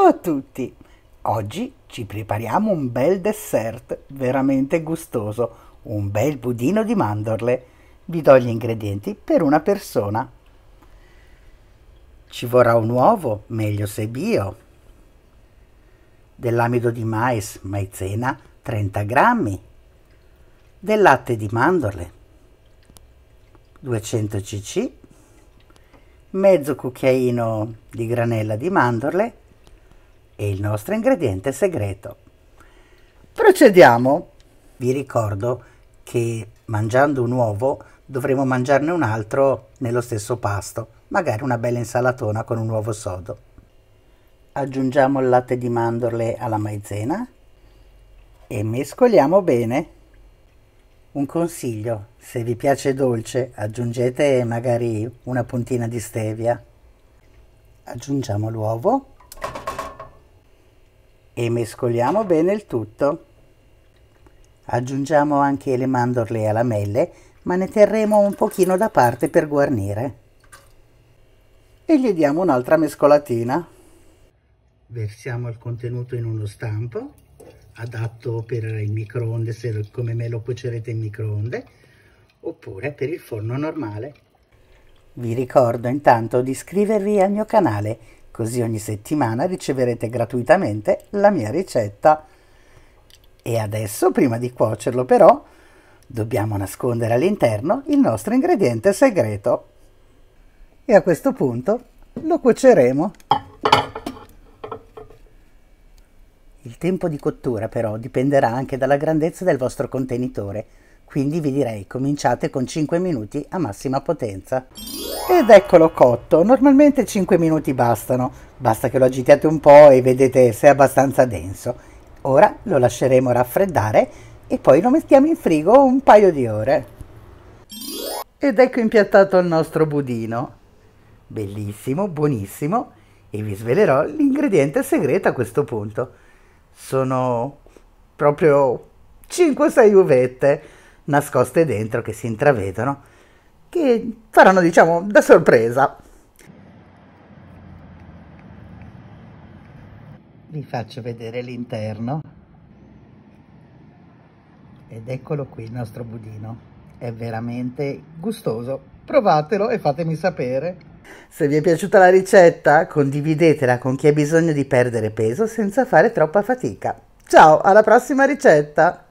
Ciao a tutti! Oggi ci prepariamo un bel dessert veramente gustoso, un bel budino di mandorle. Vi do gli ingredienti per una persona. Ci vorrà un uovo, meglio se bio, dell'amido di mais, maizena, 30 grammi, del latte di mandorle, 200 cc, mezzo cucchiaino di granella di mandorle, e il nostro ingrediente segreto. Procediamo! Vi ricordo che mangiando un uovo dovremo mangiarne un altro nello stesso pasto, magari una bella insalatona con un uovo sodo. Aggiungiamo il latte di mandorle alla maizena e mescoliamo bene. Un consiglio, se vi piace dolce aggiungete magari una puntina di stevia. Aggiungiamo l'uovo e mescoliamo bene il tutto. Aggiungiamo anche le mandorle a lamelle, ma ne terremo un pochino da parte per guarnire. E gli diamo un'altra mescolatina. Versiamo il contenuto in uno stampo, adatto per il microonde, se come me lo cuocerete in microonde, oppure per il forno normale. Vi ricordo intanto di iscrivervi al mio canale Così ogni settimana riceverete gratuitamente la mia ricetta. E adesso, prima di cuocerlo però, dobbiamo nascondere all'interno il nostro ingrediente segreto. E a questo punto lo cuoceremo. Il tempo di cottura però dipenderà anche dalla grandezza del vostro contenitore quindi vi direi cominciate con 5 minuti a massima potenza. Ed eccolo cotto, normalmente 5 minuti bastano, basta che lo agitiate un po' e vedete se è abbastanza denso. Ora lo lasceremo raffreddare e poi lo mettiamo in frigo un paio di ore. Ed ecco impiattato il nostro budino. Bellissimo, buonissimo e vi svelerò l'ingrediente segreto a questo punto. Sono proprio 5-6 uvette nascoste dentro che si intravedono, che faranno diciamo da sorpresa. Vi faccio vedere l'interno. Ed eccolo qui il nostro budino. È veramente gustoso. Provatelo e fatemi sapere. Se vi è piaciuta la ricetta, condividetela con chi ha bisogno di perdere peso senza fare troppa fatica. Ciao, alla prossima ricetta!